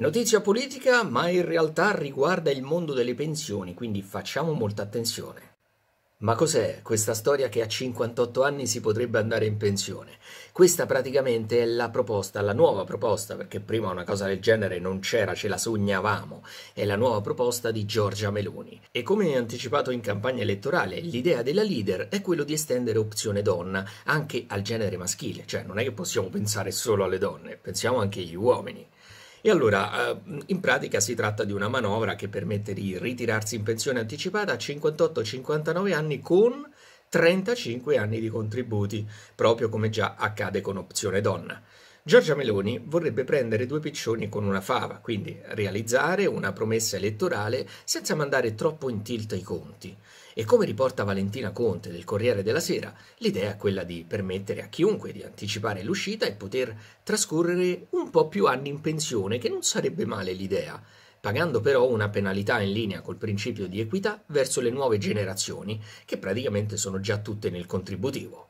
Notizia politica, ma in realtà riguarda il mondo delle pensioni, quindi facciamo molta attenzione. Ma cos'è questa storia che a 58 anni si potrebbe andare in pensione? Questa praticamente è la proposta, la nuova proposta, perché prima una cosa del genere non c'era, ce la sognavamo, è la nuova proposta di Giorgia Meloni. E come anticipato in campagna elettorale, l'idea della leader è quello di estendere opzione donna anche al genere maschile, cioè non è che possiamo pensare solo alle donne, pensiamo anche agli uomini. E allora, eh, in pratica si tratta di una manovra che permette di ritirarsi in pensione anticipata a 58-59 anni con 35 anni di contributi, proprio come già accade con opzione donna. Giorgia Meloni vorrebbe prendere due piccioni con una fava, quindi realizzare una promessa elettorale senza mandare troppo in tilt i conti. E come riporta Valentina Conte del Corriere della Sera, l'idea è quella di permettere a chiunque di anticipare l'uscita e poter trascorrere un po' più anni in pensione, che non sarebbe male l'idea, pagando però una penalità in linea col principio di equità verso le nuove generazioni, che praticamente sono già tutte nel contributivo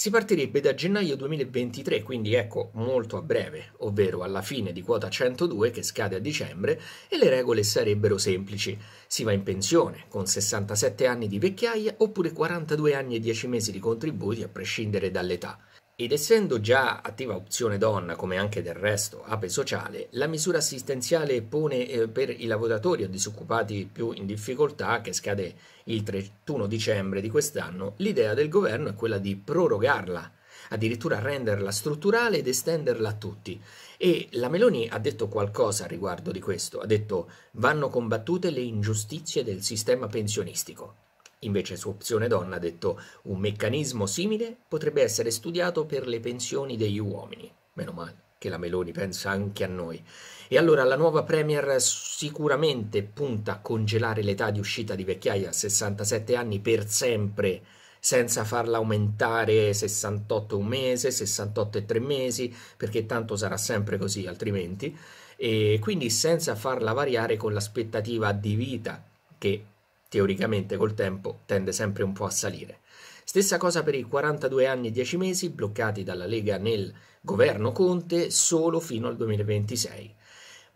si partirebbe da gennaio 2023, quindi ecco molto a breve, ovvero alla fine di quota 102 che scade a dicembre e le regole sarebbero semplici. Si va in pensione con 67 anni di vecchiaia oppure 42 anni e 10 mesi di contributi a prescindere dall'età. Ed essendo già attiva opzione donna, come anche del resto Ape Sociale, la misura assistenziale pone eh, per i lavoratori o disoccupati più in difficoltà, che scade il 31 dicembre di quest'anno, l'idea del governo è quella di prorogarla, addirittura renderla strutturale ed estenderla a tutti. E la Meloni ha detto qualcosa a riguardo di questo, ha detto vanno combattute le ingiustizie del sistema pensionistico. Invece su opzione donna ha detto un meccanismo simile potrebbe essere studiato per le pensioni degli uomini. Meno male che la Meloni pensa anche a noi. E allora la nuova Premier sicuramente punta a congelare l'età di uscita di vecchiaia a 67 anni per sempre, senza farla aumentare 68 un mese, 68 e tre mesi, perché tanto sarà sempre così altrimenti, e quindi senza farla variare con l'aspettativa di vita che teoricamente col tempo tende sempre un po' a salire. Stessa cosa per i 42 anni e 10 mesi bloccati dalla Lega nel governo Conte solo fino al 2026.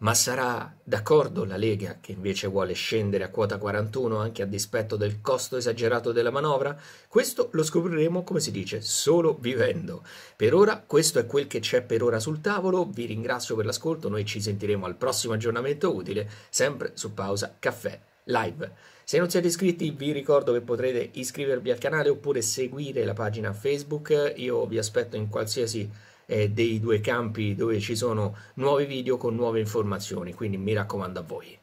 Ma sarà d'accordo la Lega, che invece vuole scendere a quota 41 anche a dispetto del costo esagerato della manovra? Questo lo scopriremo, come si dice, solo vivendo. Per ora questo è quel che c'è per ora sul tavolo, vi ringrazio per l'ascolto, noi ci sentiremo al prossimo aggiornamento utile, sempre su Pausa Caffè Live. Se non siete iscritti vi ricordo che potrete iscrivervi al canale oppure seguire la pagina Facebook, io vi aspetto in qualsiasi eh, dei due campi dove ci sono nuovi video con nuove informazioni, quindi mi raccomando a voi.